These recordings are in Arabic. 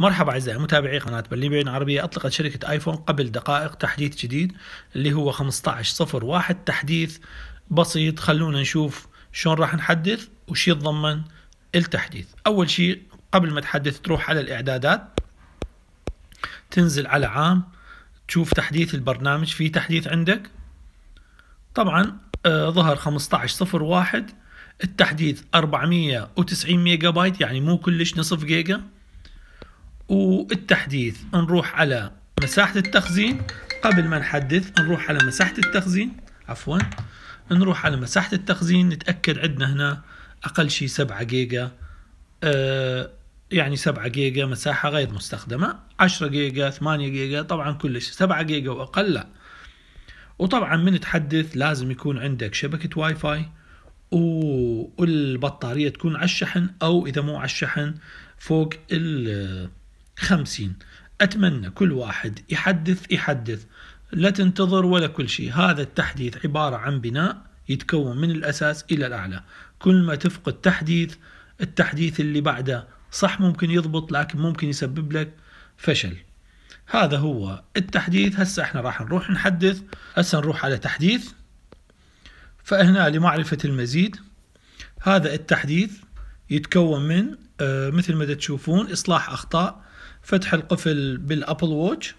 مرحبا أعزائي متابعي قناة بليبيان عربية أطلقت شركة آيفون قبل دقائق تحديث جديد اللي هو 15.01 تحديث بسيط خلونا نشوف شلون راح نحدث وش يتضمن التحديث أول شيء قبل ما تحدث تروح على الإعدادات تنزل على عام تشوف تحديث البرنامج في تحديث عندك طبعا آه ظهر 15.01 التحديث 490 ميجا بايت يعني مو كلش نصف جيجا والتحديث نروح على مساحة التخزين قبل ما نحدث نروح على مساحة التخزين عفوا نروح على مساحة التخزين نتأكد عندنا هنا أقل شيء 7 جيجا آه، يعني 7 جيجا مساحة غير مستخدمة 10 جيجا 8 جيجا طبعا كلش 7 جيجا وأقل لا وطبعا من تحدث لازم يكون عندك شبكة واي فاي والبطارية تكون على الشحن أو إذا مو على الشحن فوق ال خمسين أتمنى كل واحد يحدث يحدث لا تنتظر ولا كل شيء هذا التحديث عبارة عن بناء يتكون من الأساس إلى الأعلى كل ما تفقد تحديث التحديث اللي بعده صح ممكن يضبط لكن ممكن يسبب لك فشل هذا هو التحديث هسه احنا راح نروح نحدث هسه نروح على تحديث فهنا لمعرفة المزيد هذا التحديث يتكون من آه، مثل ما تشوفون إصلاح أخطاء فتح القفل بالأبل ووتش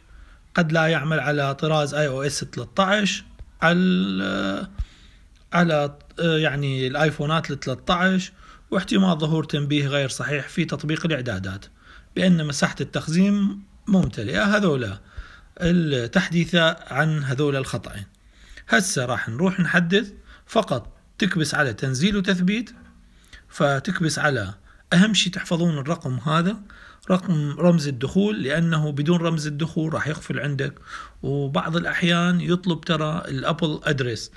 قد لا يعمل على طراز اي او اس 13 على آه، على آه، يعني الايفونات ال 13 واحتمال ظهور تنبيه غير صحيح في تطبيق الاعدادات بان مساحه التخزين ممتلئه هذولا التحديثة عن هذول الخطأين هسه راح نروح نحدث فقط تكبس على تنزيل وتثبيت فتكبس على أهم شيء تحفظون الرقم هذا رقم رمز الدخول لأنه بدون رمز الدخول راح يغفل عندك وبعض الأحيان يطلب ترى الأبل أدرس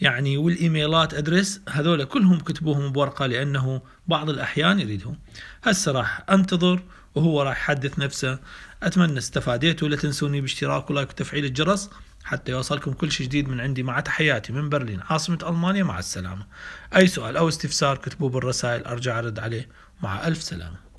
يعني والايميلات ادرس هذول كلهم كتبوهم بورقه لانه بعض الاحيان يريدهم هسه راح انتظر وهو راح يحدث نفسه اتمنى استفاديتوا لا تنسوني باشتراك ولايك وتفعيل الجرس حتى يوصلكم كل شيء جديد من عندي مع تحياتي من برلين عاصمة ألمانيا مع السلامة أي سؤال أو استفسار كتبوه بالرسائل أرجع أرد عليه مع ألف سلامة